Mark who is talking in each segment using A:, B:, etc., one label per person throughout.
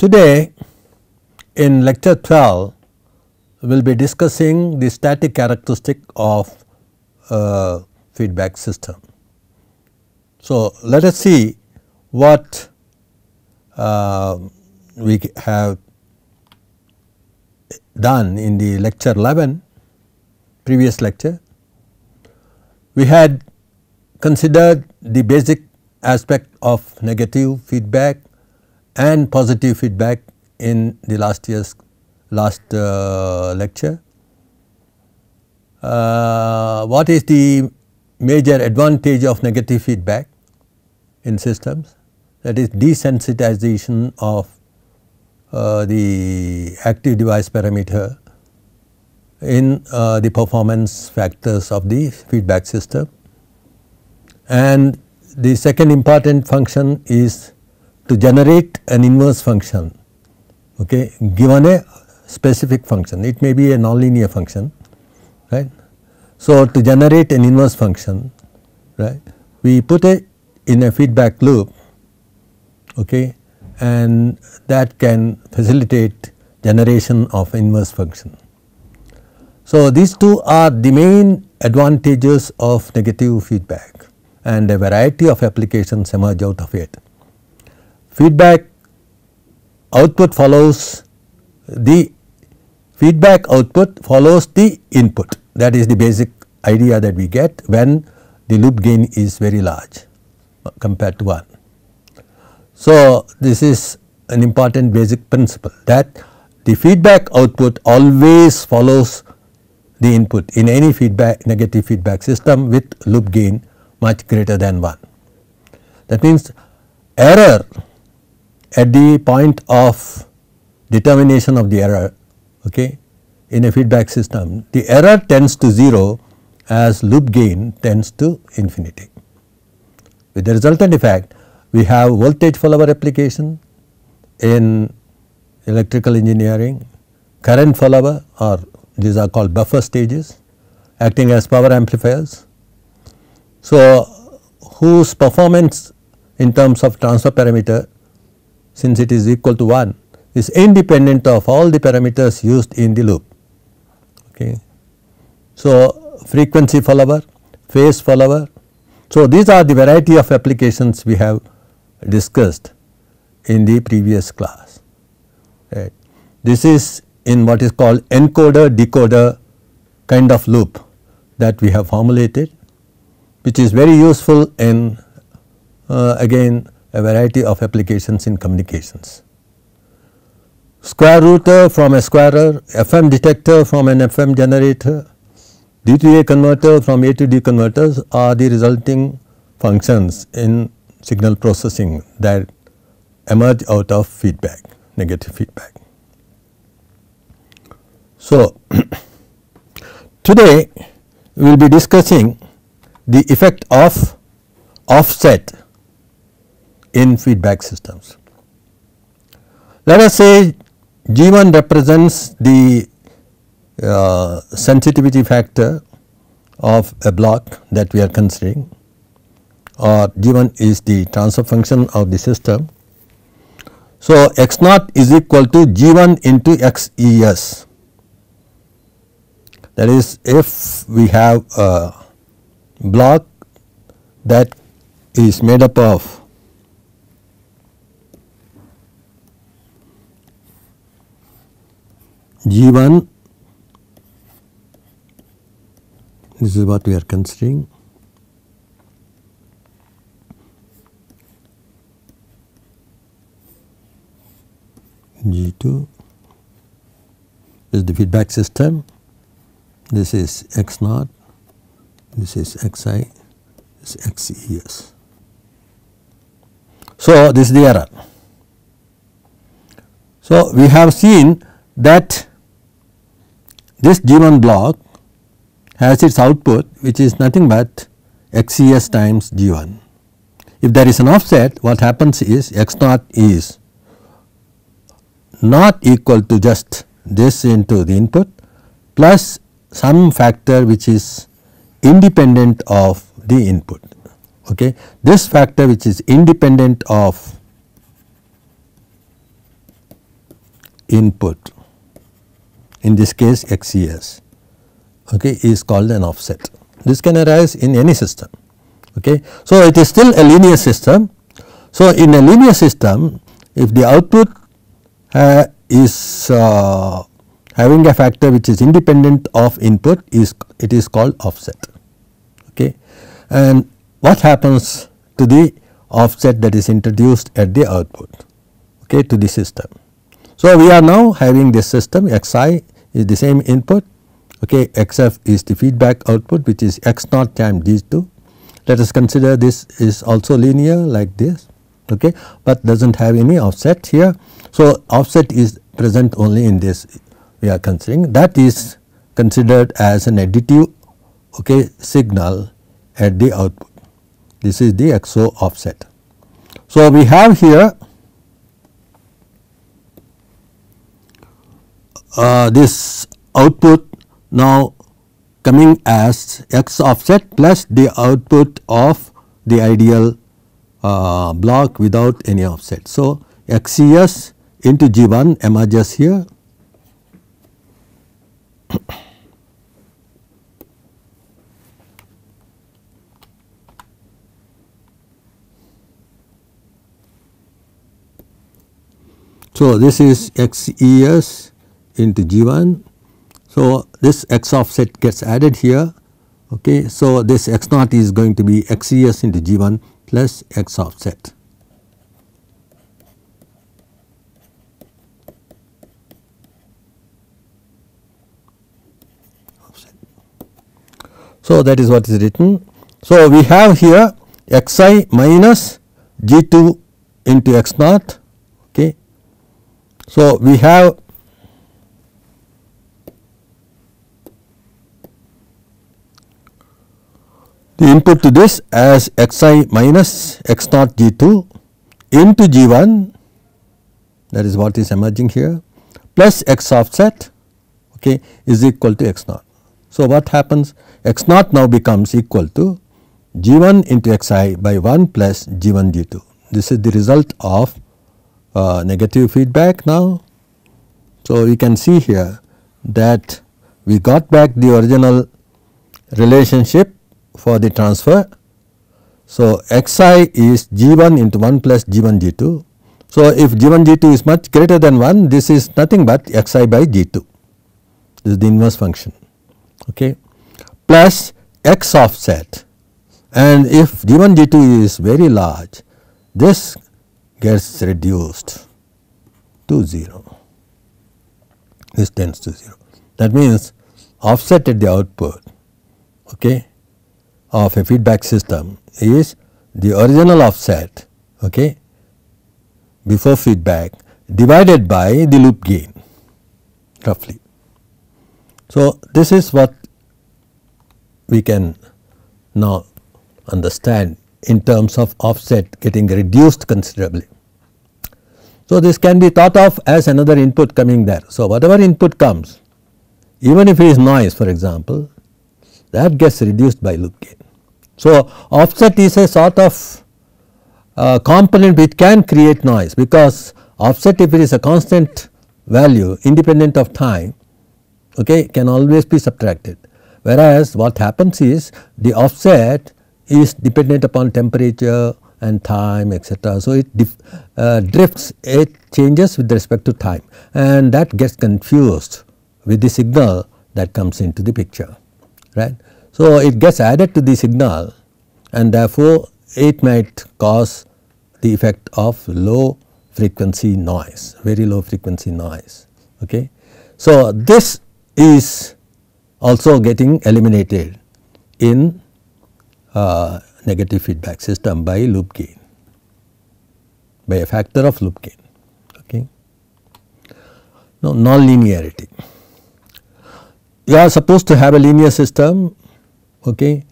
A: Today in lecture 12 we will be discussing the static characteristic of uh, feedback system. So, let us see what uh, we have done in the lecture 11 previous lecture. We had considered the basic aspect of negative feedback and positive feedback in the last year's last uh, lecture. Uh, what is the major advantage of negative feedback in systems? That is desensitization of uh, the active device parameter in uh, the performance factors of the feedback system. And the second important function is to generate an inverse function okay, given a specific function. It may be a nonlinear function right. So, to generate an inverse function right, we put it in a feedback loop okay, and that can facilitate generation of inverse function. So, these two are the main advantages of negative feedback and a variety of applications emerge out of it feedback output follows the feedback output follows the input that is the basic idea that we get when the loop gain is very large uh, compared to 1. So, this is an important basic principle that the feedback output always follows the input in any feedback negative feedback system with loop gain much greater than 1. That means error at the point of determination of the error okay, in a feedback system, the error tends to 0 as loop gain tends to infinity. With the resultant effect, we have voltage follower application in electrical engineering, current follower or these are called buffer stages acting as power amplifiers. So, whose performance in terms of transfer parameter since it is equal to 1 is independent of all the parameters used in the loop. Okay. So, frequency follower, phase follower. So, these are the variety of applications we have discussed in the previous class. Right. This is in what is called encoder decoder kind of loop that we have formulated which is very useful in uh, again a variety of applications in communications. Square router from a squarer, FM detector from an FM generator, D to A converter from A to D converters are the resulting functions in signal processing that emerge out of feedback, negative feedback. So, today we will be discussing the effect of offset in feedback systems. Let us say G1 represents the uh, sensitivity factor of a block that we are considering or G1 is the transfer function of the system. So, x naught is equal to G1 into xes that is if we have a block that is made up of G1 this is what we are considering G2 is the feedback system this is X naught this is Xi this is XES. So, this is the error. So, we have seen that this G1 block has its output which is nothing but XCS times G1. If there is an offset what happens is X naught is not equal to just this into the input plus some factor which is independent of the input. Okay. This factor which is independent of input in this case XES okay, is called an offset. This can arise in any system. Okay. So, it is still a linear system. So, in a linear system if the output uh, is uh, having a factor which is independent of input is it is called offset. Okay. And what happens to the offset that is introduced at the output okay, to the system? So, we are now having this system xi is the same input okay xf is the feedback output which is x naught times d2. Let us consider this is also linear like this okay but does not have any offset here. So, offset is present only in this we are considering that is considered as an additive okay signal at the output this is the XO offset. So, we have here Uh, this output now coming as x offset plus the output of the ideal uh, block without any offset. So, XES into G1 emerges here. So, this is XES into G1. So, this x offset gets added here okay. So, this x naught is going to be xes into G1 plus x offset. So, that is what is written. So, we have here xi minus G2 into x naught. Okay. So, we have the input to this as xi minus x naught g2 into g1 that is what is emerging here plus x offset okay is equal to x naught. So, what happens x naught now becomes equal to g1 into xi by 1 plus g1 g2 this is the result of uh, negative feedback now. So, we can see here that we got back the original relationship for the transfer. So, xi is g1 into 1 plus g1 g2. So, if g1 g2 is much greater than 1 this is nothing but xi by g2 this is the inverse function okay plus x offset and if g1 g2 is very large this gets reduced to 0 this tends to 0 that means offset at the output okay of a feedback system is the original offset okay, before feedback divided by the loop gain roughly. So, this is what we can now understand in terms of offset getting reduced considerably. So, this can be thought of as another input coming there. So, whatever input comes even if it is noise for example that gets reduced by loop gain. So, offset is a sort of uh, component which can create noise because offset if it is a constant value independent of time okay can always be subtracted whereas what happens is the offset is dependent upon temperature and time etc. So, it uh, drifts it changes with respect to time and that gets confused with the signal that comes into the picture right. So, it gets added to the signal and therefore, it might cause the effect of low frequency noise, very low frequency noise. Okay. So, this is also getting eliminated in uh, negative feedback system by loop gain, by a factor of loop gain. Okay. Now, nonlinearity. You are supposed to have a linear system okay.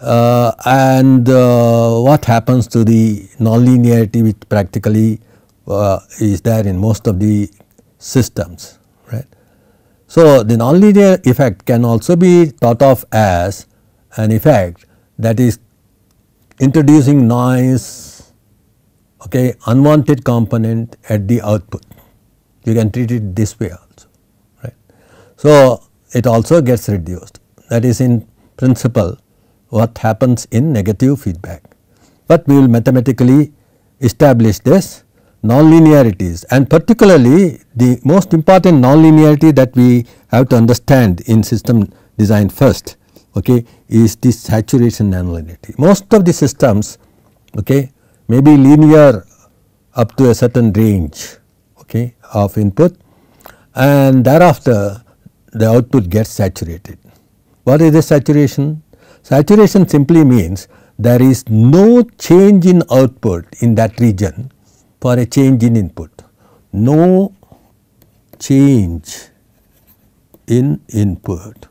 A: Uh, and uh, what happens to the nonlinearity which practically uh, is there in most of the systems right. So, the nonlinear effect can also be thought of as an effect that is introducing noise okay unwanted component at the output you can treat it this way also right. So, it also gets reduced that is in principle what happens in negative feedback, but we will mathematically establish this nonlinearities and particularly the most important nonlinearity that we have to understand in system design first okay is this saturation nonlinearity. Most of the systems okay may be linear up to a certain range okay of input and thereafter the output gets saturated what is the saturation? Saturation simply means there is no change in output in that region for a change in input, no change in input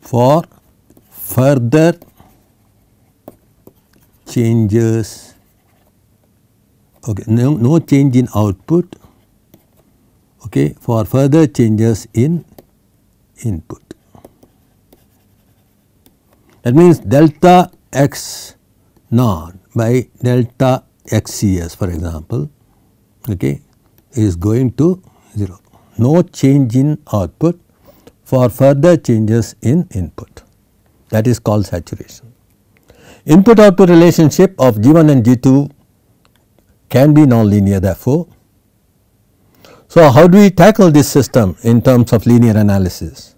A: for further changes okay no, no change in output okay for further changes in input. That means delta x naught by delta xcs for example okay, is going to 0. No change in output for further changes in input that is called saturation. Input output relationship of G1 and G2 can be nonlinear therefore so, how do we tackle this system in terms of linear analysis?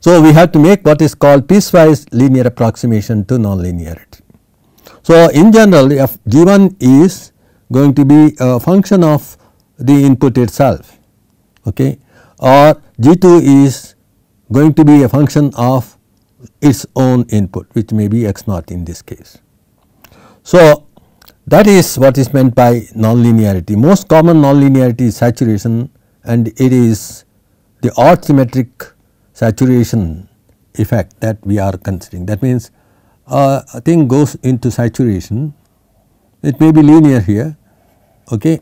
A: So, we have to make what is called piecewise linear approximation to nonlinearity. So, in general G1 is going to be a function of the input itself okay or G2 is going to be a function of its own input which may be x naught in this case. So, that is what is meant by nonlinearity. Most common nonlinearity is saturation and it is the odd symmetric saturation effect that we are considering. That means, uh, a thing goes into saturation, it may be linear here okay,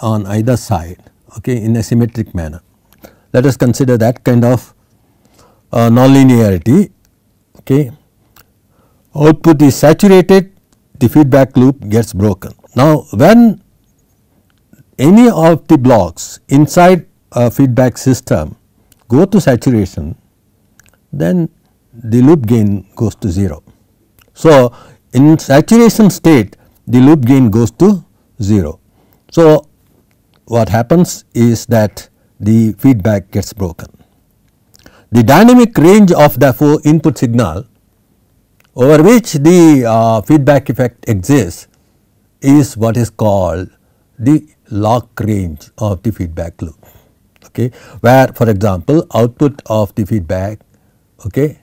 A: on either side okay, in a symmetric manner. Let us consider that kind of uh, nonlinearity. Okay. Output is saturated the feedback loop gets broken. Now, when any of the blocks inside a feedback system go to saturation, then the loop gain goes to 0. So, in saturation state the loop gain goes to 0. So, what happens is that the feedback gets broken. The dynamic range of the input signal over which the uh, feedback effect exists is what is called the lock range of the feedback loop okay where for example output of the feedback okay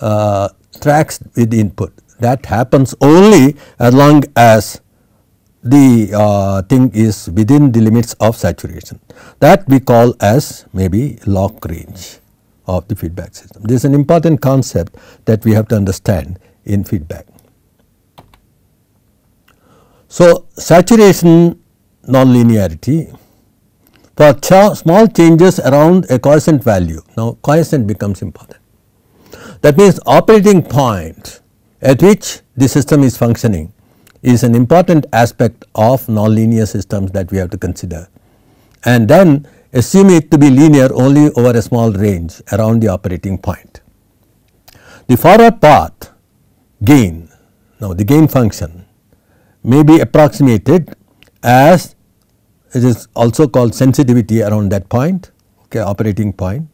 A: uh, tracks with input that happens only as long as the uh, thing is within the limits of saturation that we call as maybe lock range of the feedback system. This is an important concept that we have to understand in feedback. So, saturation nonlinearity for small changes around a quiescent value. Now, quiescent becomes important. That means, operating point at which the system is functioning is an important aspect of nonlinear systems that we have to consider. And then assume it to be linear only over a small range around the operating point. The forward path gain, now the gain function may be approximated as it is also called sensitivity around that point, okay, operating point.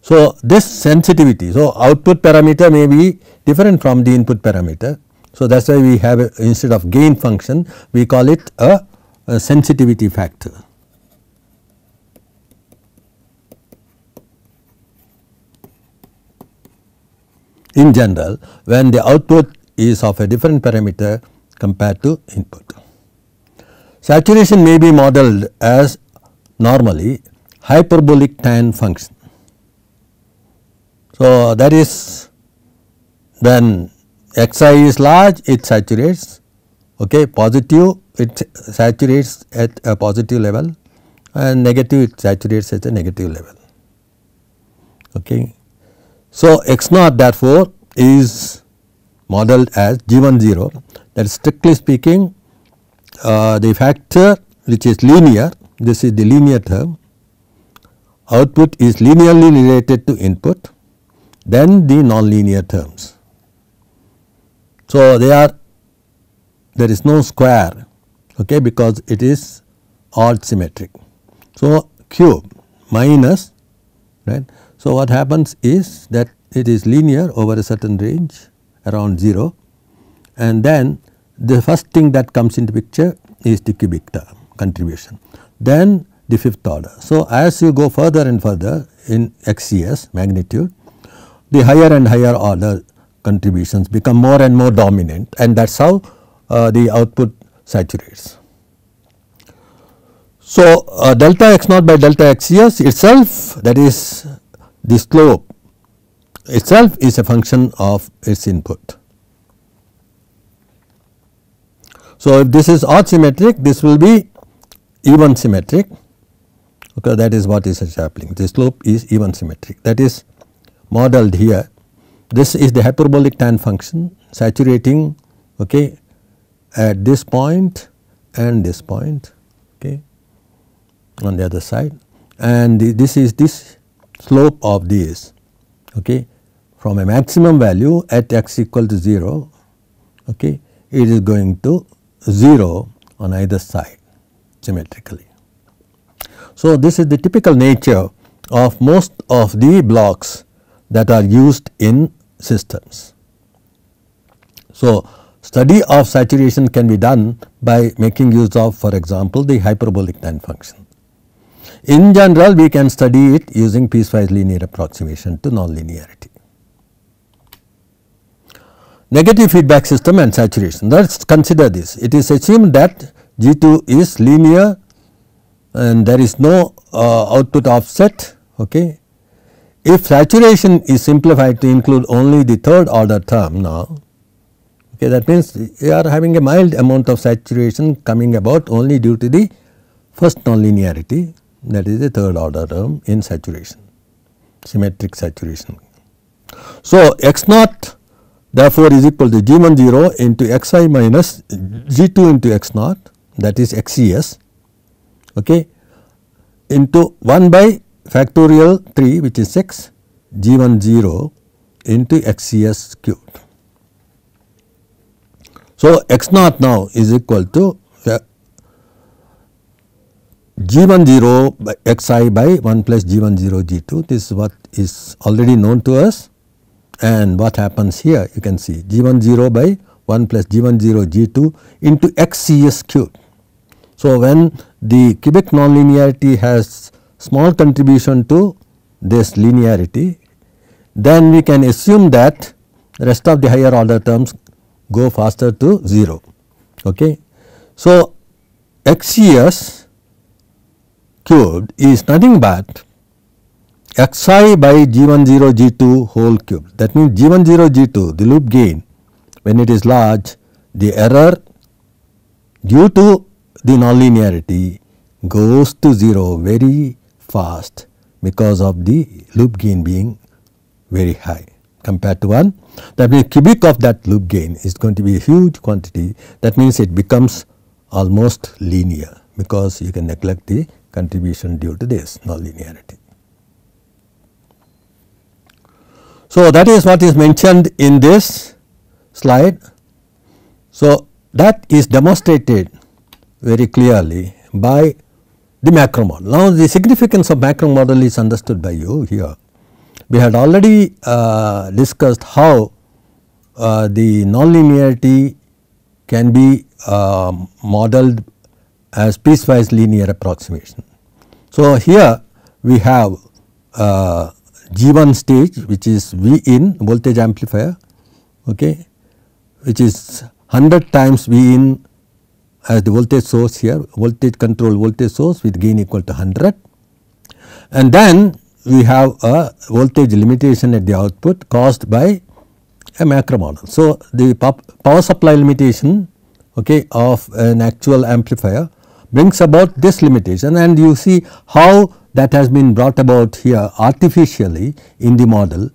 A: So, this sensitivity, so output parameter may be different from the input parameter. So, that is why we have a, instead of gain function, we call it a, a sensitivity factor. in general when the output is of a different parameter compared to input. Saturation may be modeled as normally hyperbolic tan function. So, that is then xi is large it saturates okay positive it saturates at a positive level and negative it saturates at a negative level okay so, x naught therefore is modeled as g 1 0 that is strictly speaking uh, the factor which is linear this is the linear term output is linearly related to input then the nonlinear terms. So, they are there is no square okay, because it is odd symmetric. So, cube minus right so, what happens is that it is linear over a certain range around 0 and then the first thing that comes into picture is the cubic term contribution. Then the fifth order. So, as you go further and further in XCS magnitude, the higher and higher order contributions become more and more dominant and that is how uh, the output saturates. So, uh, delta x naught by delta xcs itself that is the slope itself is a function of its input. So, if this is odd symmetric this will be even symmetric okay, that is what is happening the slope is even symmetric that is modeled here this is the hyperbolic tan function saturating okay, at this point and this point okay, on the other side and this is this slope of this okay, from a maximum value at x equal to 0 okay, it is going to 0 on either side symmetrically. So, this is the typical nature of most of the blocks that are used in systems. So, study of saturation can be done by making use of for example the hyperbolic time function. In general we can study it using piecewise linear approximation to nonlinearity. Negative feedback system and saturation let us consider this it is assumed that G2 is linear and there is no uh, output offset okay. If saturation is simplified to include only the third order term now okay that means you are having a mild amount of saturation coming about only due to the first nonlinearity that is a third order term in saturation, symmetric saturation. So, x naught therefore is equal to g1 0 into xi minus g2 into x naught that is xcs okay, into 1 by factorial 3 which is 6 g1 0 into xcs cubed. So, x naught now is equal to G1 0 by xi by 1 plus G1 0 G2 this is what is already known to us and what happens here you can see G1 0 by 1 plus G1 0 G2 into XCS cube. So, when the cubic nonlinearity has small contribution to this linearity then we can assume that rest of the higher order terms go faster to 0. Okay. So, XCS cubed is nothing but xi by g10 g2 whole cubed. That means g10 g2 the loop gain when it is large the error due to the nonlinearity goes to 0 very fast because of the loop gain being very high compared to 1. That means cubic of that loop gain is going to be a huge quantity that means it becomes almost linear because you can neglect the contribution due to this nonlinearity. So, that is what is mentioned in this slide. So, that is demonstrated very clearly by the macro model. Now, the significance of macro model is understood by you here. We had already uh, discussed how uh, the nonlinearity can be uh, modeled as piecewise linear approximation. So, here we have uh, G1 stage which is V in voltage amplifier okay, which is 100 times V in as the voltage source here voltage control voltage source with gain equal to 100 and then we have a voltage limitation at the output caused by a macro model. So, the power supply limitation okay, of an actual amplifier brings about this limitation and you see how that has been brought about here artificially in the model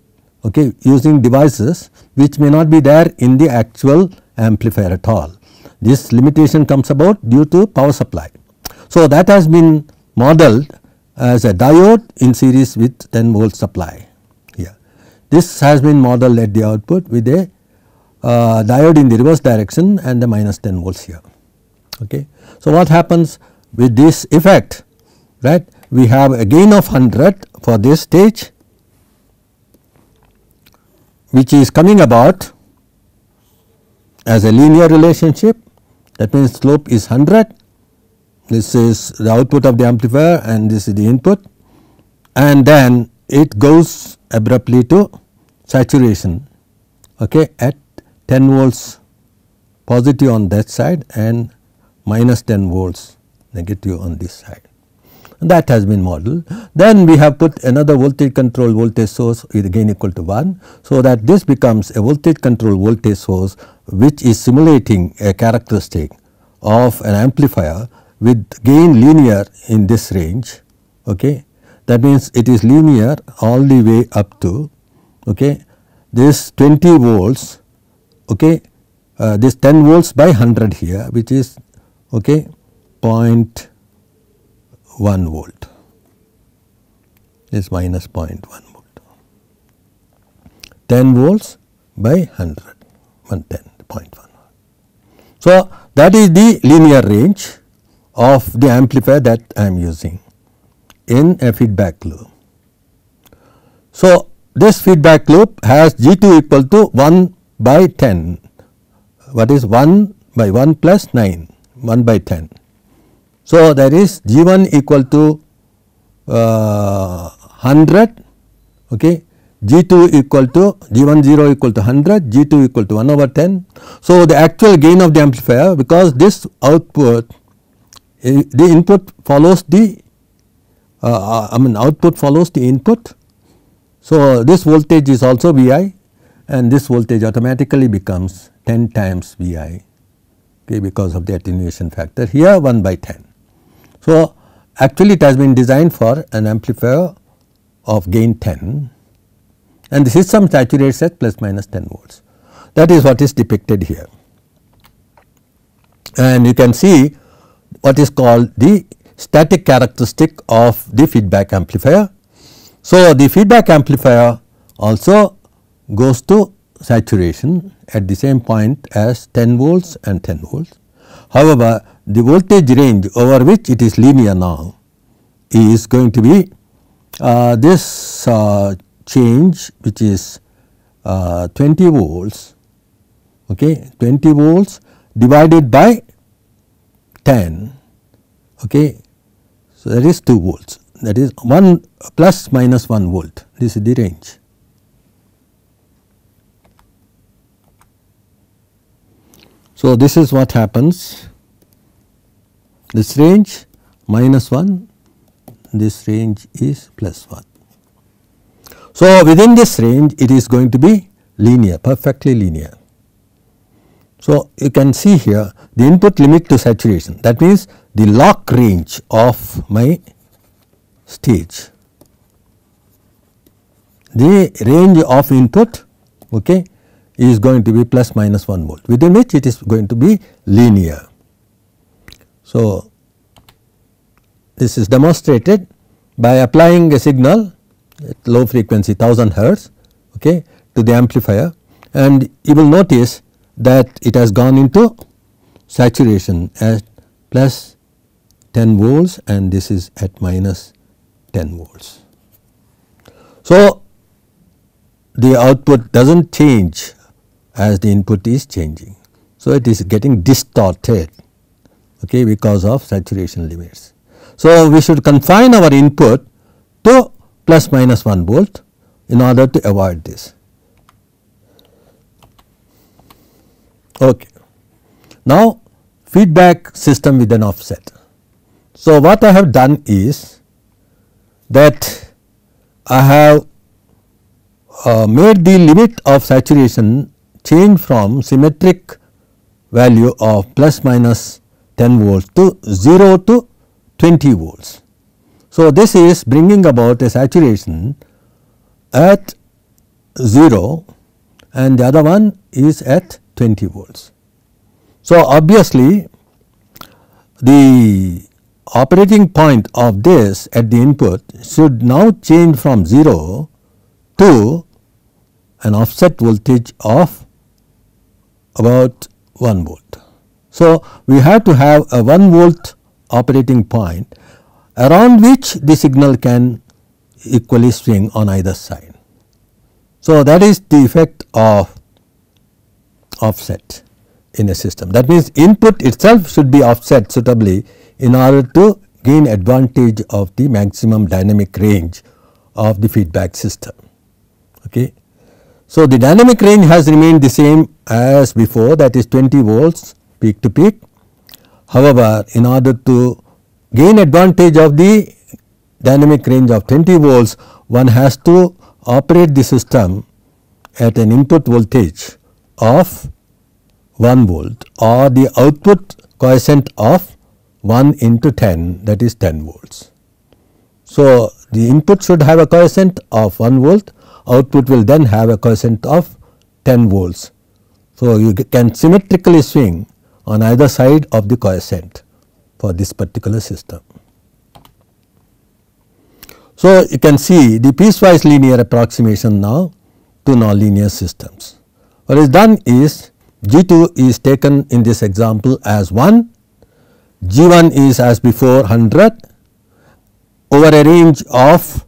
A: okay, using devices which may not be there in the actual amplifier at all. This limitation comes about due to power supply. So, that has been modeled as a diode in series with 10 volt supply here. This has been modeled at the output with a uh, diode in the reverse direction and the minus 10 volts here okay. So what happens with this effect right we have a gain of 100 for this stage which is coming about as a linear relationship that means slope is 100 this is the output of the amplifier and this is the input and then it goes abruptly to saturation okay at 10 volts positive on that side and minus 10 volts negative on this side that has been modeled. Then we have put another voltage control voltage source is again equal to 1. So, that this becomes a voltage control voltage source which is simulating a characteristic of an amplifier with gain linear in this range. Okay. That means, it is linear all the way up to okay, this 20 volts, okay, uh, this 10 volts by 100 here which is okay, 0.1 volt is minus 0.1 volt. 10 volts by 100, 110, So, that is the linear range of the amplifier that I am using in a feedback loop. So, this feedback loop has G 2 equal to 1 by 10 what is 1 by 1 plus 9 1 by 10. So, that is G1 equal to uh, 100 okay G2 equal to G1 0 equal to 100 G2 equal to 1 over 10. So, the actual gain of the amplifier because this output uh, the input follows the uh, I mean output follows the input. So, this voltage is also Vi and this voltage automatically becomes 10 times Vi because of the attenuation factor here 1 by 10. So, actually it has been designed for an amplifier of gain 10 and the system saturates at plus minus 10 volts that is what is depicted here. And you can see what is called the static characteristic of the feedback amplifier. So, the feedback amplifier also goes to saturation at the same point as 10 volts and 10 volts. However, the voltage range over which it is linear now is going to be uh, this uh, change which is uh, 20 volts okay 20 volts divided by 10 okay so that is 2 volts that is 1 plus minus 1 volt this is the range So, this is what happens this range minus 1 this range is plus 1. So, within this range it is going to be linear perfectly linear. So, you can see here the input limit to saturation that means the lock range of my stage the range of input okay is going to be plus minus 1 volt within which it is going to be linear. So, this is demonstrated by applying a signal at low frequency 1000 hertz okay, to the amplifier and you will notice that it has gone into saturation at plus 10 volts and this is at minus 10 volts. So, the output does not change as the input is changing. So, it is getting distorted okay, because of saturation limits. So, we should confine our input to plus minus 1 volt in order to avoid this. Okay. Now, feedback system with an offset. So, what I have done is that I have uh, made the limit of saturation change from symmetric value of plus minus 10 volts to 0 to 20 volts. So, this is bringing about a saturation at 0 and the other one is at 20 volts. So, obviously the operating point of this at the input should now change from 0 to an offset voltage of about 1 volt. So, we have to have a 1 volt operating point around which the signal can equally swing on either side. So, that is the effect of offset in a system. That means, input itself should be offset suitably in order to gain advantage of the maximum dynamic range of the feedback system. Okay. So, the dynamic range has remained the same as before that is 20 volts peak to peak. However, in order to gain advantage of the dynamic range of 20 volts, one has to operate the system at an input voltage of 1 volt or the output coefficient of 1 into 10 that is 10 volts. So, the input should have a coefficient of 1 volt output will then have a quotient of 10 volts. So, you can symmetrically swing on either side of the quotient for this particular system. So, you can see the piecewise linear approximation now to nonlinear systems. What is done is G 2 is taken in this example as 1, G 1 is as before 100 over a range of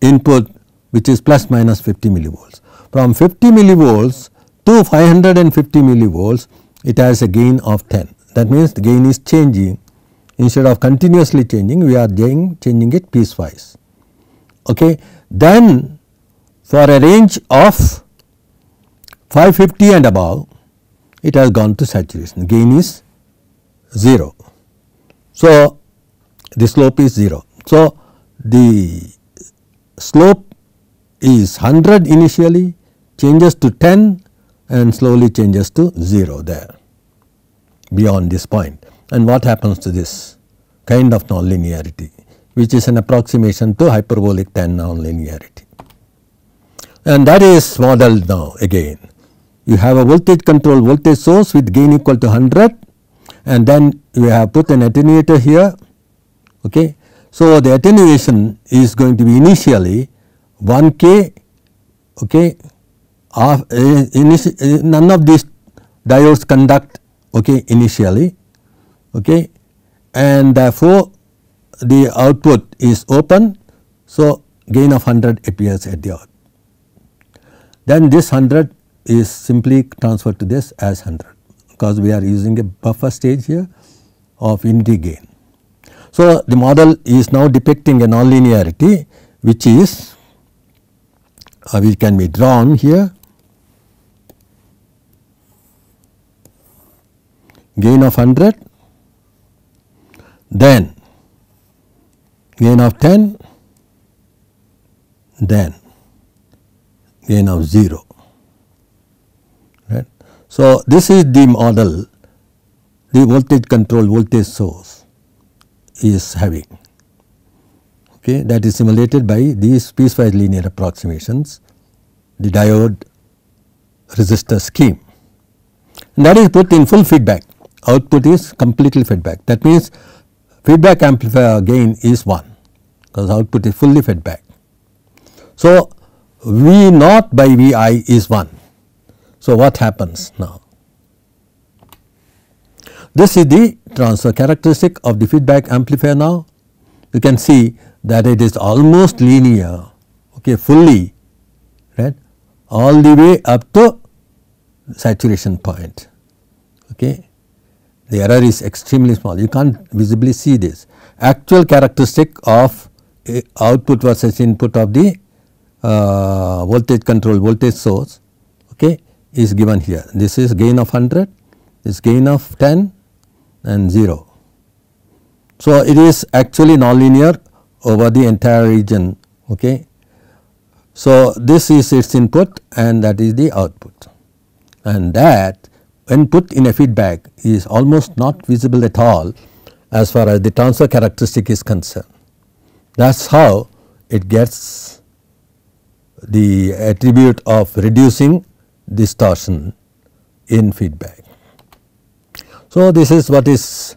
A: input which is plus minus 50 millivolts. From 50 millivolts to 550 millivolts it has a gain of 10 that means the gain is changing instead of continuously changing we are changing it piecewise. Okay. Then for a range of 550 and above it has gone to saturation gain is 0. So, the slope is 0. So, the slope is 100 initially changes to 10 and slowly changes to 0 there beyond this point. And what happens to this kind of nonlinearity which is an approximation to hyperbolic 10 nonlinearity. And that is modeled now again. You have a voltage control voltage source with gain equal to 100 and then you have put an attenuator here. Okay. So, the attenuation is going to be initially 1k okay of uh, none of these diodes conduct okay initially okay and therefore the output is open so gain of 100 appears at the output then this 100 is simply transferred to this as 100 because we are using a buffer stage here of unity gain. So, the model is now depicting a nonlinearity which is which uh, can be drawn here gain of 100 then gain of 10 then gain of 0 right. So, this is the model the voltage control voltage source is having okay, that is simulated by these piecewise linear approximations, the diode resistor scheme. And that is put in full feedback, output is completely feedback. That means feedback amplifier gain is 1 because output is fully feedback. So, V naught by V i is 1. So, what happens now? This is the transfer characteristic of the feedback amplifier now. You can see that it is almost linear okay fully right all the way up to saturation point okay the error is extremely small you can't visibly see this actual characteristic of uh, output versus input of the uh, voltage control voltage source okay is given here this is gain of 100 this gain of 10 and 0 so it is actually nonlinear over the entire region. Okay. So, this is its input and that is the output and that when put in a feedback is almost not visible at all as far as the transfer characteristic is concerned. That is how it gets the attribute of reducing distortion in feedback. So, this is what is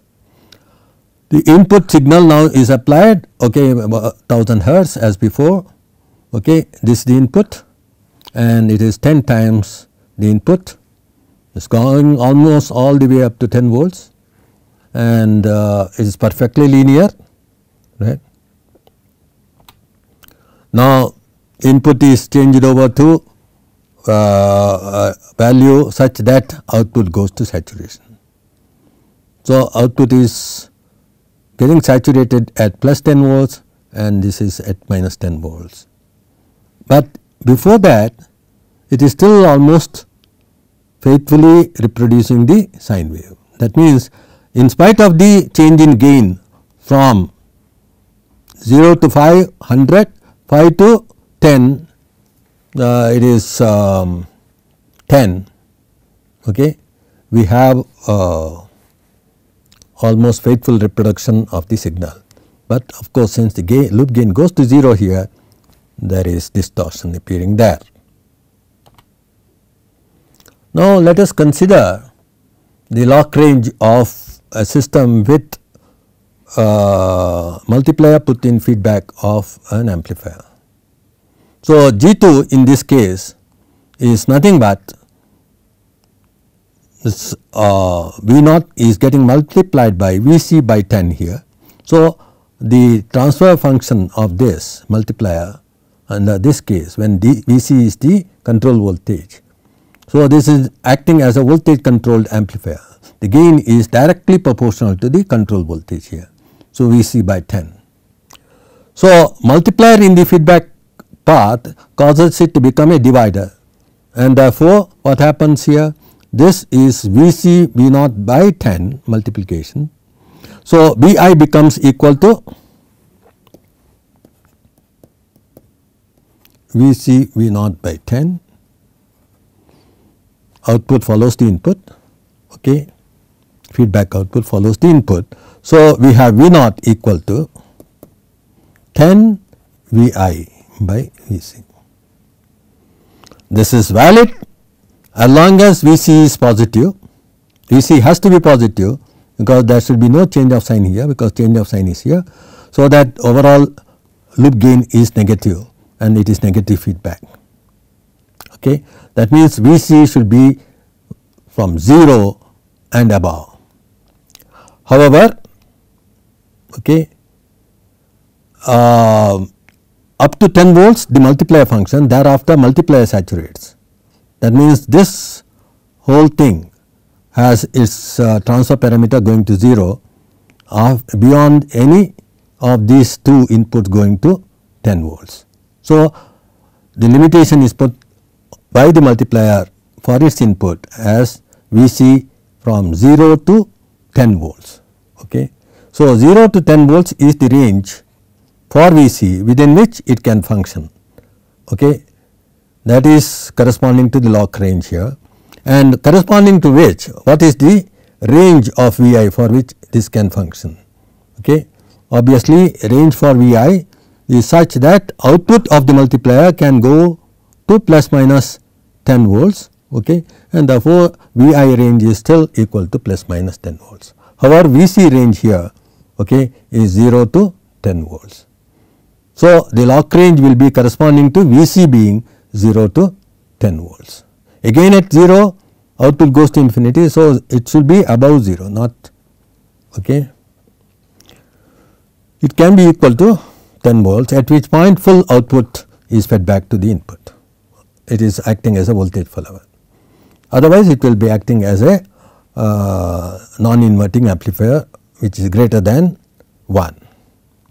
A: the input signal now is applied okay 1000 hertz as before okay this is the input and it is 10 times the input it is going almost all the way up to 10 volts and uh, it is perfectly linear right. Now input is changed over to uh, uh, value such that output goes to saturation. So output is getting saturated at plus 10 volts and this is at minus 10 volts. But before that it is still almost faithfully reproducing the sine wave. That means in spite of the change in gain from 0 to 500, 5 to 10 uh, it is um, 10 okay we have uh, almost faithful reproduction of the signal. But of course, since the gain, loop gain goes to 0 here, there is distortion appearing there. Now, let us consider the lock range of a system with uh, multiplier put in feedback of an amplifier. So, G2 in this case is nothing but this uh, V naught is getting multiplied by V c by 10 here. So, the transfer function of this multiplier under this case when Vc is the control voltage. So, this is acting as a voltage controlled amplifier the gain is directly proportional to the control voltage here. So, V c by 10. So, multiplier in the feedback path causes it to become a divider and therefore, what happens here this is Vc V0 by 10 multiplication. So, Vi becomes equal to Vc V0 by 10. output follows the input okay feedback output follows the input. So, we have V0 equal to 10 Vi by Vc. This is valid as long as Vc is positive, Vc has to be positive because there should be no change of sign here because change of sign is here. So, that overall loop gain is negative and it is negative feedback. Okay. That means, Vc should be from 0 and above. However, okay, uh, up to 10 volts the multiplier function thereafter multiplier saturates that means this whole thing has its uh, transfer parameter going to 0 beyond any of these two inputs going to 10 volts. So, the limitation is put by the multiplier for its input as Vc from 0 to 10 volts. Okay. So, 0 to 10 volts is the range for Vc within which it can function. Okay that is corresponding to the log range here and corresponding to which what is the range of Vi for which this can function. Okay. Obviously, range for Vi is such that output of the multiplier can go to plus minus 10 volts okay, and therefore, Vi range is still equal to plus minus 10 volts. However, Vc range here okay, is 0 to 10 volts. So, the log range will be corresponding to Vc being 0 to 10 volts. Again at 0 output goes to infinity. So, it should be above 0 not ok. It can be equal to 10 volts at which point full output is fed back to the input. It is acting as a voltage follower. Otherwise, it will be acting as a uh, non-inverting amplifier which is greater than 1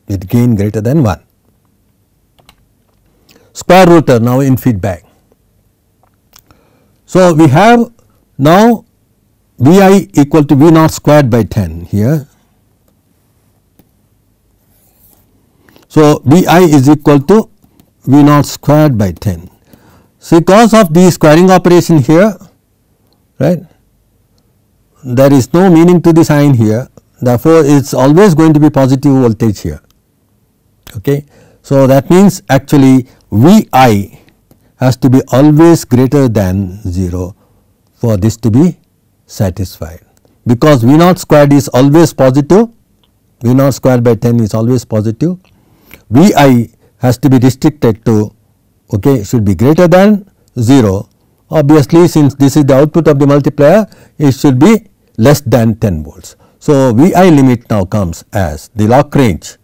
A: with gain greater than 1 square rotor uh, now in feedback. So, we have now V i equal to V naught squared by 10 here. So, V i is equal to V naught squared by 10. So, because of the squaring operation here right there is no meaning to the sign here therefore, it is always going to be positive voltage here. Okay. So, that means actually V i has to be always greater than 0 for this to be satisfied because V naught squared is always positive, V naught squared by 10 is always positive, V i has to be restricted to okay should be greater than 0 obviously since this is the output of the multiplier it should be less than 10 volts. So, V i limit now comes as the lock range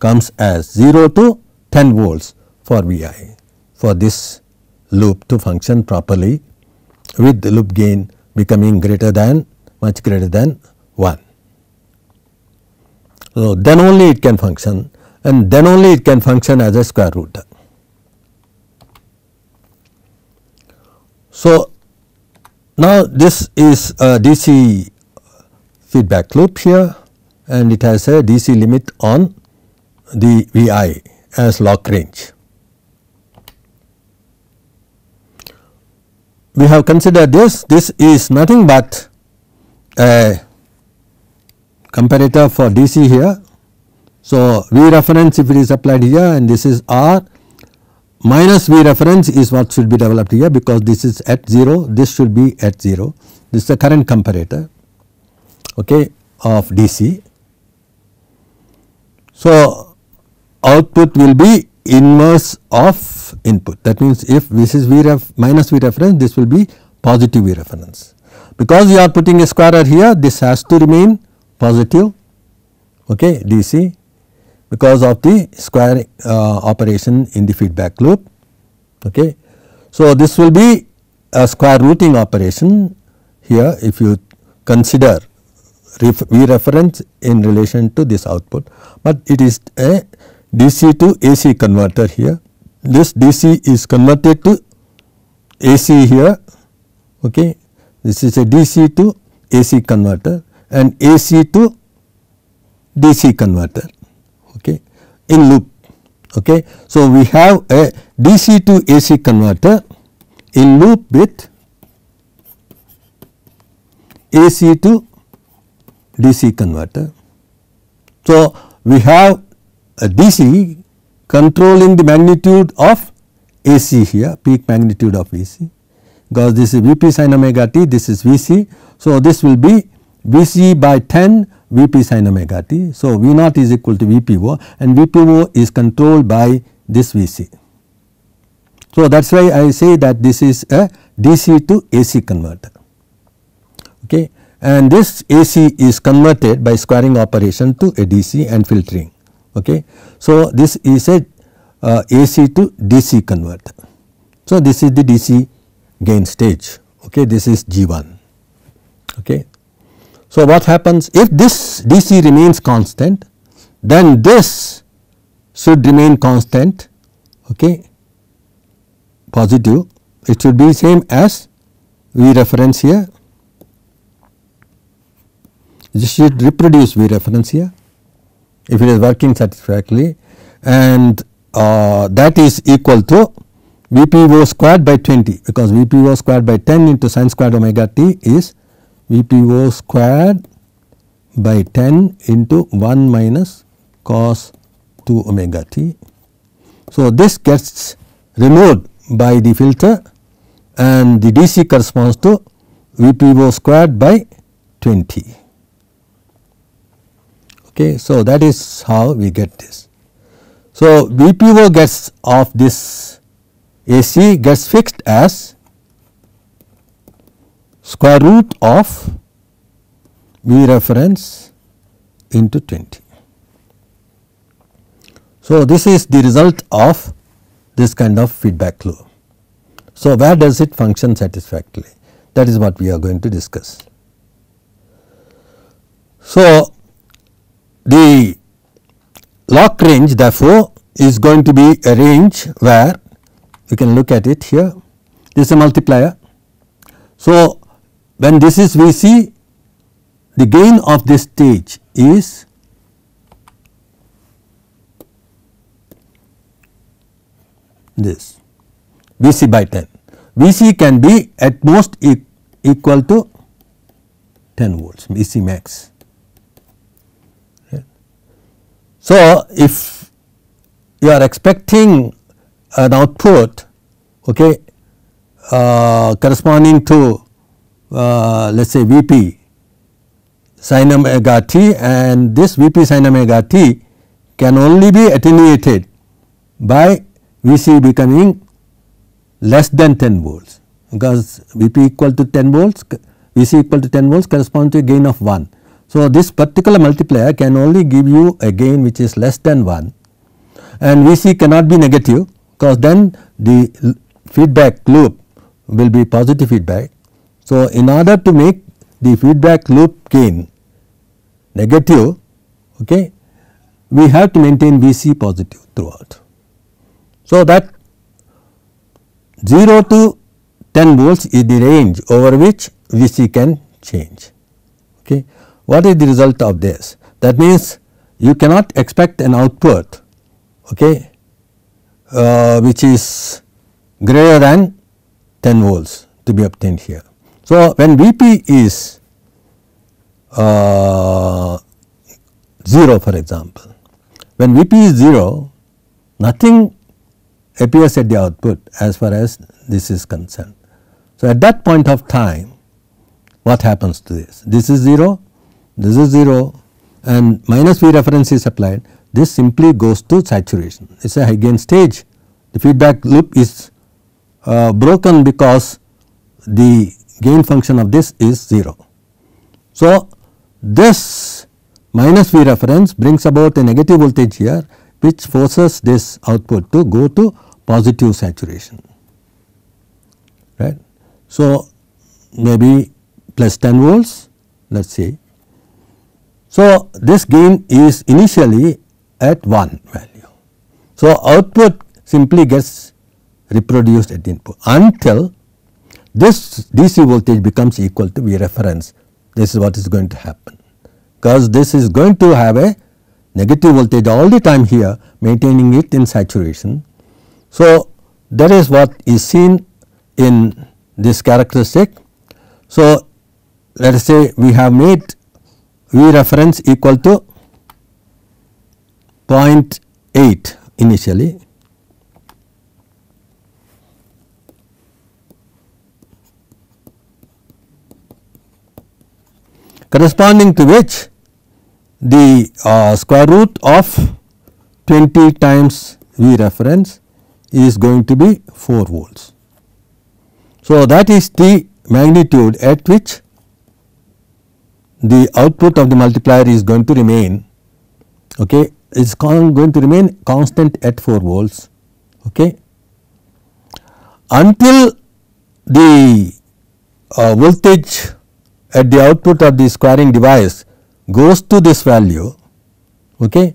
A: comes as 0 to 10 volts for Vi for this loop to function properly with the loop gain becoming greater than much greater than 1. So, then only it can function and then only it can function as a square root. So, now this is a DC feedback loop here and it has a DC limit on the Vi as lock range. we have considered this, this is nothing but a comparator for DC here. So, V reference if it is applied here and this is R minus V reference is what should be developed here because this is at 0, this should be at 0. This is the current comparator okay, of DC. So, output will be inverse of input that means if this is V ref minus V reference this will be positive V reference. Because you are putting a square here this has to remain positive okay DC because of the square uh, operation in the feedback loop okay. So, this will be a square rooting operation here if you consider ref, V reference in relation to this output, but it is a DC to AC converter here. This DC is converted to AC here, okay. This is a DC to AC converter and AC to DC converter, okay, in loop, okay. So, we have a DC to AC converter in loop with AC to DC converter. So, we have DC controlling the magnitude of AC here peak magnitude of AC because this is Vp sin omega t this is Vc. So, this will be Vc by 10 Vp sin omega t. So, V naught is equal to Vpo and Vpo is controlled by this Vc. So, that is why I say that this is a DC to AC converter okay. and this AC is converted by squaring operation to a DC and filtering. Okay. So, this is a uh, AC to DC converter. So, this is the DC gain stage okay this is G1 okay. So, what happens if this DC remains constant then this should remain constant okay positive it should be same as we reference here this should reproduce we reference here if it is working satisfactorily and uh, that is equal to VPO squared by 20 because VPO squared by 10 into sin squared omega t is VPO squared by 10 into 1 minus cos 2 omega t. So, this gets removed by the filter and the DC corresponds to VPO squared by 20. Okay. So, that is how we get this. So, VPO gets of this AC gets fixed as square root of V reference into 20. So, this is the result of this kind of feedback loop. So, where does it function satisfactorily? That is what we are going to discuss. So, the lock range therefore is going to be a range where you can look at it here this is a multiplier. So, when this is Vc the gain of this stage is this Vc by 10. Vc can be at most e equal to 10 volts Vc max. So, if you are expecting an output okay, uh, corresponding to uh, let us say Vp sin omega t and this Vp sin omega t can only be attenuated by Vc becoming less than 10 volts because Vp equal to 10 volts, Vc equal to 10 volts corresponds to a gain of 1. So, this particular multiplier can only give you a gain which is less than 1 and Vc cannot be negative because then the feedback loop will be positive feedback. So, in order to make the feedback loop gain negative, okay, we have to maintain Vc positive throughout. So, that 0 to 10 volts is the range over which Vc can change. Okay. What is the result of this? That means you cannot expect an output okay, uh, which is greater than 10 volts to be obtained here. So, when Vp is uh, 0 for example, when Vp is 0 nothing appears at the output as far as this is concerned. So, at that point of time what happens to this? This is 0 this is 0 and minus V reference is applied this simply goes to saturation it is a high gain stage the feedback loop is uh, broken because the gain function of this is 0. So, this minus V reference brings about a negative voltage here which forces this output to go to positive saturation right. So, maybe plus 10 volts let us see so, this gain is initially at 1 value. So, output simply gets reproduced at input until this DC voltage becomes equal to V reference. This is what is going to happen because this is going to have a negative voltage all the time here maintaining it in saturation. So, that is what is seen in this characteristic. So, let us say we have made V reference equal to 0.8 initially. corresponding to which the uh, square root of 20 times V reference is going to be 4 volts. So, that is the magnitude at which the output of the multiplier is going to remain okay is going to remain constant at 4 volts okay until the uh, voltage at the output of the squaring device goes to this value okay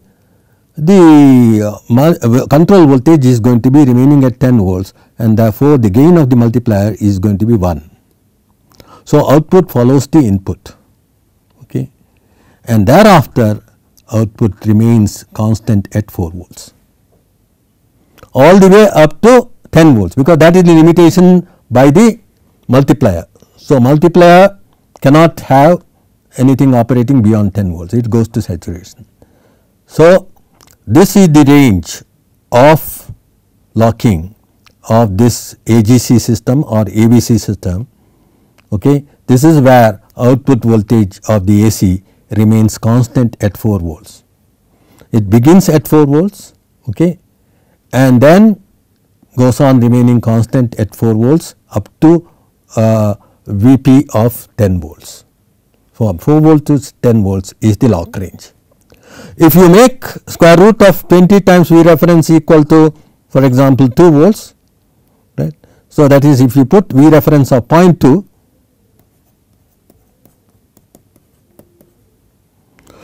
A: the uh, uh control voltage is going to be remaining at 10 volts and therefore the gain of the multiplier is going to be 1 so output follows the input and thereafter output remains constant at 4 volts all the way up to 10 volts because that is the limitation by the multiplier. So, multiplier cannot have anything operating beyond 10 volts it goes to saturation. So, this is the range of locking of this AGC system or ABC system. Okay. This is where output voltage of the AC remains constant at 4 volts. It begins at 4 volts okay, and then goes on remaining constant at 4 volts up to uh, Vp of 10 volts. From 4 volts to 10 volts is the lock range. If you make square root of 20 times V reference equal to for example 2 volts right. So, that is if you put V reference of 0.2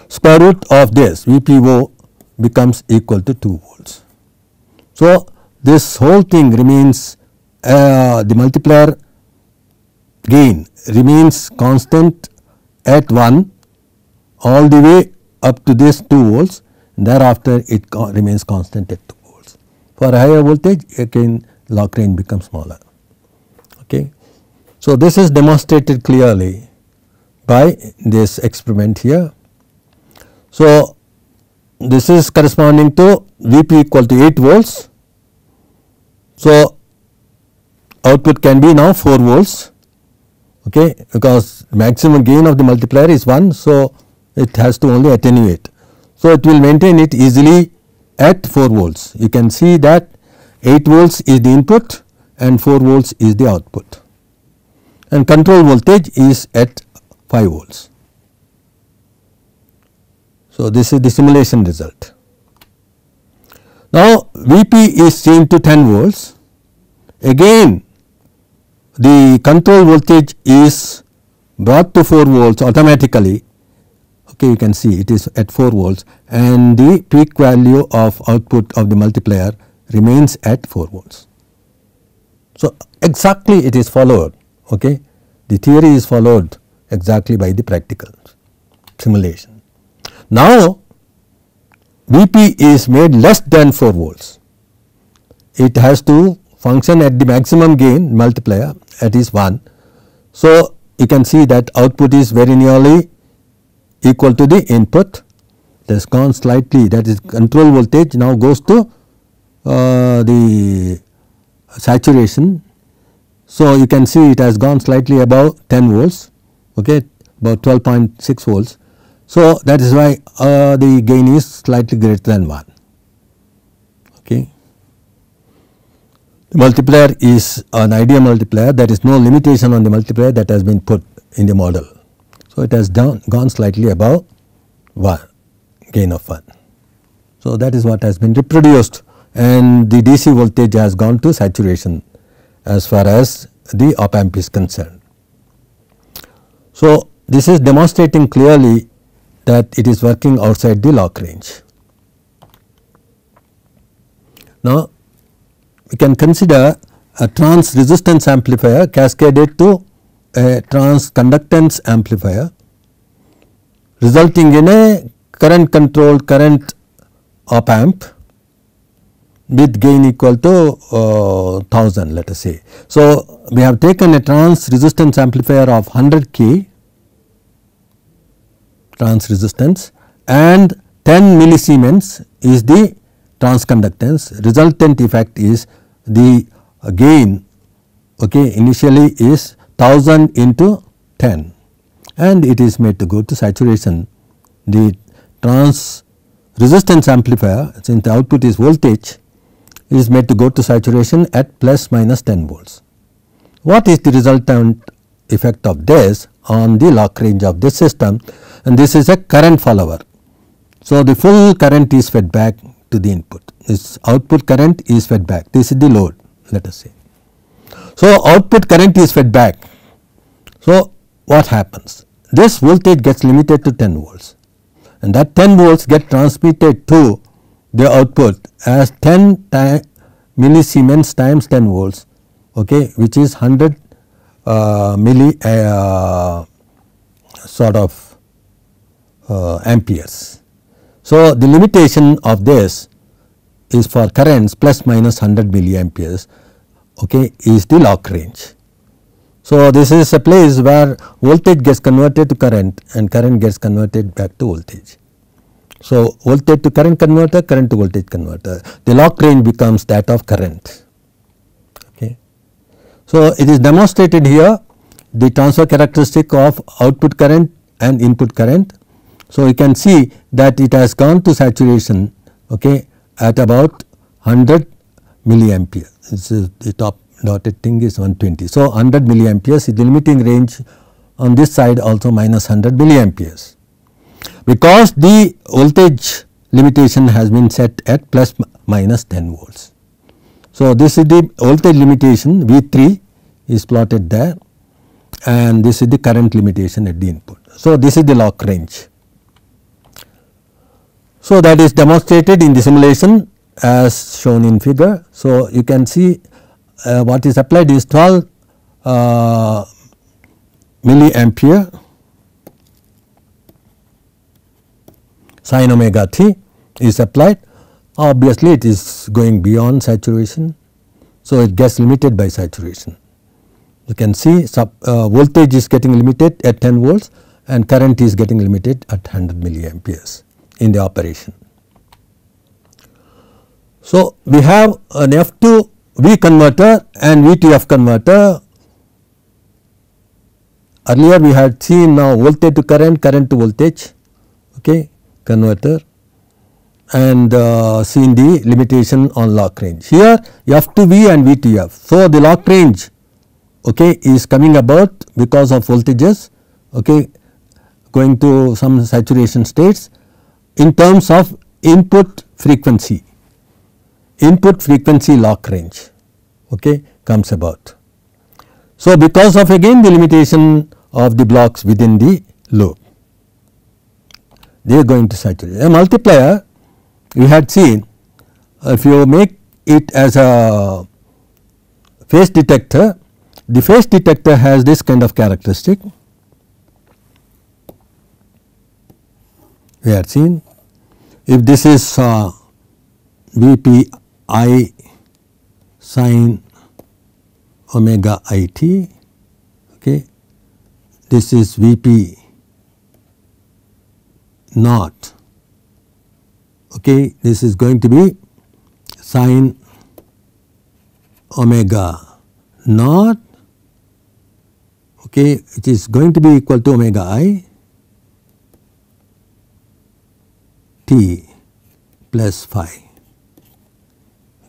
A: square root of this VPO becomes equal to 2 volts. So, this whole thing remains uh, the multiplier gain remains constant at 1 all the way up to this 2 volts thereafter it co remains constant at 2 volts. For a higher voltage again log range becomes smaller. Okay. So, this is demonstrated clearly by this experiment here so, this is corresponding to Vp equal to 8 volts. So, output can be now 4 volts okay because maximum gain of the multiplier is 1. So, it has to only attenuate. So, it will maintain it easily at 4 volts. You can see that 8 volts is the input and 4 volts is the output and control voltage is at 5 volts. So, this is the simulation result. Now, Vp is changed to 10 volts. Again, the control voltage is brought to 4 volts automatically. Okay, you can see it is at 4 volts and the peak value of output of the multiplier remains at 4 volts. So, exactly it is followed. Okay. The theory is followed exactly by the practical simulation. Now, Vp is made less than 4 volts. It has to function at the maximum gain multiplier at is is 1. So, you can see that output is very nearly equal to the input. This gone slightly that is control voltage now goes to uh, the saturation. So, you can see it has gone slightly above 10 volts okay about 12.6 volts. So, that is why uh, the gain is slightly greater than 1. Okay. The multiplier is an ideal multiplier there is no limitation on the multiplier that has been put in the model. So, it has down gone slightly above 1 gain of 1. So, that is what has been reproduced and the DC voltage has gone to saturation as far as the op amp is concerned. So, this is demonstrating clearly that it is working outside the lock range. Now, we can consider a trans resistance amplifier cascaded to a trans conductance amplifier resulting in a current controlled current op amp with gain equal to uh, 1000 let us say. So, we have taken a trans resistance amplifier of 100 k trans resistance and 10 millisiemens is the transconductance resultant effect is the gain okay initially is 1000 into 10 and it is made to go to saturation the trans resistance amplifier since the output is voltage is made to go to saturation at plus minus 10 volts. What is the resultant effect of this on the lock range of this system? and this is a current follower. So, the full current is fed back to the input, this output current is fed back, this is the load let us say. So, output current is fed back. So, what happens? This voltage gets limited to 10 volts and that 10 volts get transmitted to the output as 10 millisiemens times 10 volts okay, which is 100 uh, milli uh, sort of uh, amperes. So, the limitation of this is for currents plus minus 100 milliamperes okay, is the lock range. So, this is a place where voltage gets converted to current and current gets converted back to voltage. So, voltage to current converter, current to voltage converter, the lock range becomes that of current. Okay. So, it is demonstrated here the transfer characteristic of output current and input current so, you can see that it has gone to saturation okay, at about 100 milliampere this is the top dotted thing is 120. So, 100 milliampere is the limiting range on this side also minus 100 milliampere, Because the voltage limitation has been set at plus minus 10 volts. So, this is the voltage limitation V 3 is plotted there and this is the current limitation at the input. So, this is the lock range. So, that is demonstrated in the simulation as shown in figure. So, you can see uh, what is applied is 12 uh, milliampere sin omega t is applied obviously it is going beyond saturation. So, it gets limited by saturation. You can see sub, uh, voltage is getting limited at 10 volts and current is getting limited at 100 milliamperes in the operation. So, we have an F 2 V converter and V to F converter. Earlier we had seen now voltage to current, current to voltage okay, converter and uh, seen the limitation on lock range. Here F to V and V to F. So, the lock range okay, is coming about because of voltages okay, going to some saturation states in terms of input frequency, input frequency lock range okay, comes about. So, because of again the limitation of the blocks within the loop, they are going to saturate. A multiplier we had seen if you make it as a phase detector, the phase detector has this kind of characteristic we had seen. If this is uh, Vpi sine omega i t, okay. this is Vp naught, okay. this is going to be sine omega naught okay, which is going to be equal to omega i t plus phi.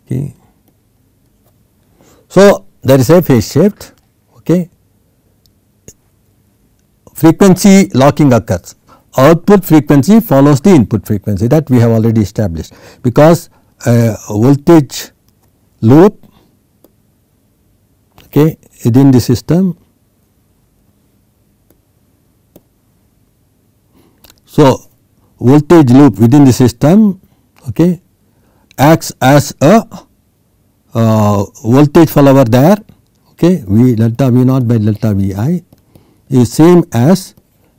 A: Okay. So, there is a phase shift okay. frequency locking occurs output frequency follows the input frequency that we have already established because a uh, voltage loop okay, within the system. So, voltage loop within the system okay, acts as a uh, voltage follower there okay, V delta V naught by delta V i is same as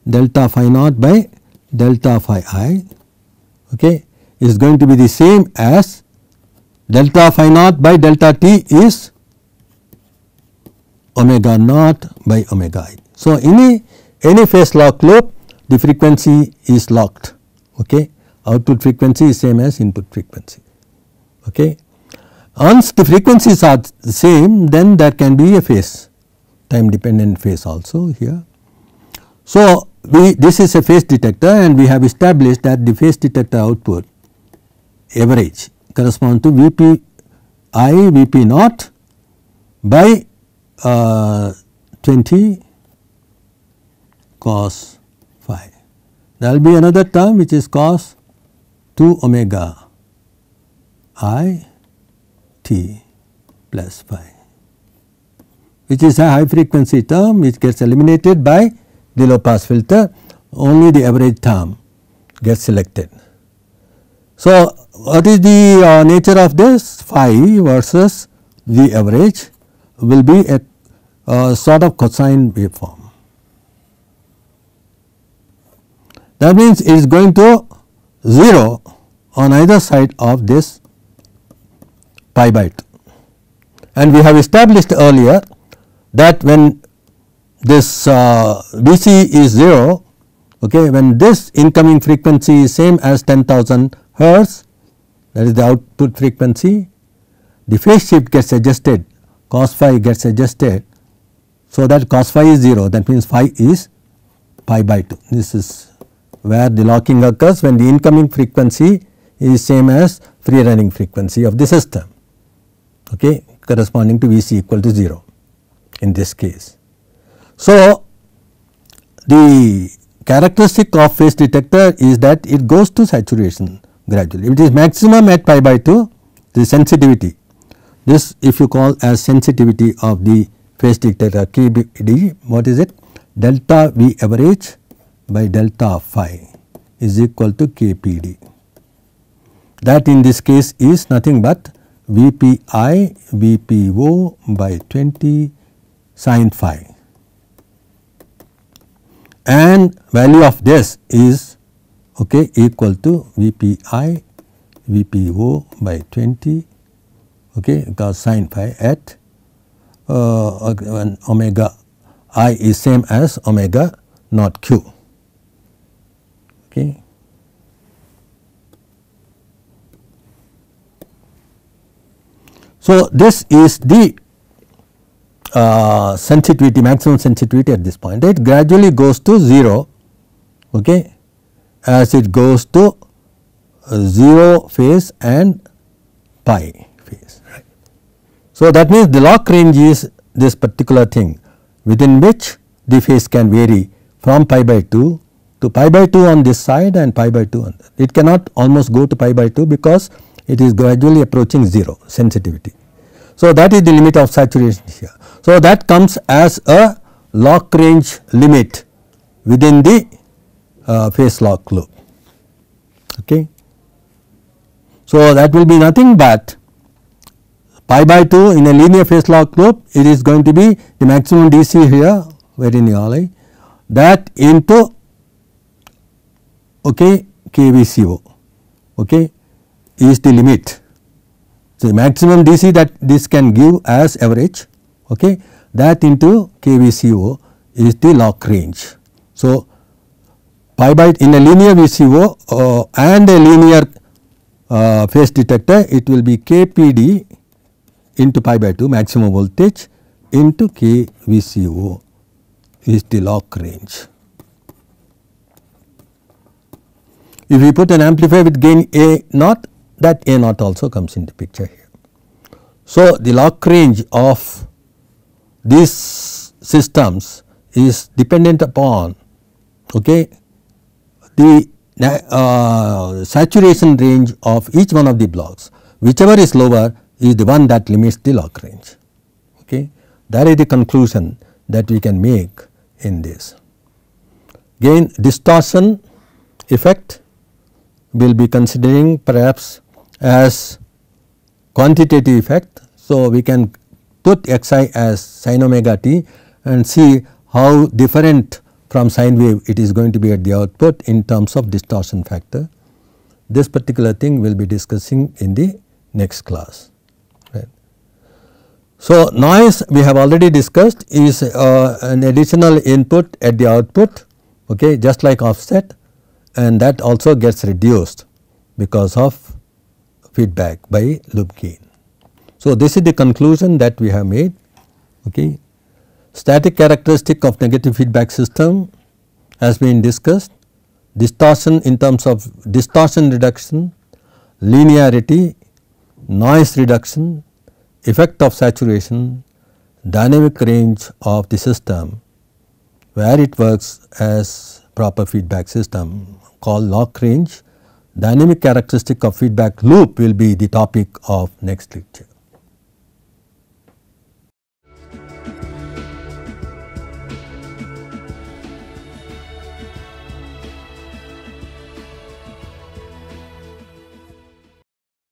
A: delta phi naught by delta phi i okay, is going to be the same as delta phi naught by delta t is omega naught by omega i. So, any any phase lock loop the frequency is locked okay. Output frequency is same as input frequency, okay. Once the frequencies are the same then there can be a phase, time dependent phase also here. So, we this is a phase detector and we have established that the phase detector output average correspond to Vp i Vp naught by uh, 20 cos phi. There will be another term which is cos 2 omega i t plus phi which is a high frequency term which gets eliminated by the low pass filter only the average term gets selected. So, what is the uh, nature of this phi versus the average will be a uh, sort of cosine waveform. That means it is going to 0 on either side of this pi by 2. And we have established earlier that when this uh, is 0, okay, when this incoming frequency is same as 10,000 hertz that is the output frequency, the phase shift gets adjusted cos phi gets adjusted. So, that cos phi is 0 that means phi is pi by 2 this is where the locking occurs when the incoming frequency is same as free running frequency of the system okay, corresponding to Vc equal to 0 in this case. So, the characteristic of phase detector is that it goes to saturation gradually. It is maximum at pi by 2 the sensitivity. This if you call as sensitivity of the phase detector KBD what is it delta V average by delta of phi is equal to KPD. That in this case is nothing but VPI VPO by 20 sine phi and value of this is okay equal to VPI VPO by 20 okay because sin phi at uh, uh omega i is same as omega not q. So, this is the uh, sensitivity maximum sensitivity at this point it gradually goes to 0 okay as it goes to uh, 0 phase and pi phase right. So, that means the lock range is this particular thing within which the phase can vary from pi by 2 to pi by 2 on this side and pi by 2 on that. It cannot almost go to pi by 2 because it is gradually approaching 0 sensitivity. So, that is the limit of saturation here. So, that comes as a lock range limit within the uh, phase lock loop. Okay. So, that will be nothing but pi by 2 in a linear phase lock loop it is going to be the maximum DC here wherein you are that into okay, KVCO okay, is the limit. So, maximum DC that this can give as average okay, that into KVCO is the lock range. So, pi by in a linear VCO uh, and a linear uh, phase detector it will be KPD into pi by 2 maximum voltage into KVCO is the lock range. If we put an amplifier with gain A naught that A naught also comes into picture here. So, the lock range of these systems is dependent upon okay, the uh, saturation range of each one of the blocks whichever is lower is the one that limits the lock range. Okay. That is the conclusion that we can make in this. Gain distortion effect will be considering perhaps as quantitative effect. So, we can put xi as sin omega t and see how different from sine wave it is going to be at the output in terms of distortion factor. This particular thing we will be discussing in the next class. Right. So, noise we have already discussed is uh, an additional input at the output okay, just like offset and that also gets reduced because of feedback by loop gain. So, this is the conclusion that we have made. Okay. Static characteristic of negative feedback system has been discussed, distortion in terms of distortion reduction, linearity, noise reduction, effect of saturation, dynamic range of the system where it works as proper feedback system called lock range. Dynamic characteristic of feedback loop will be the topic of next lecture.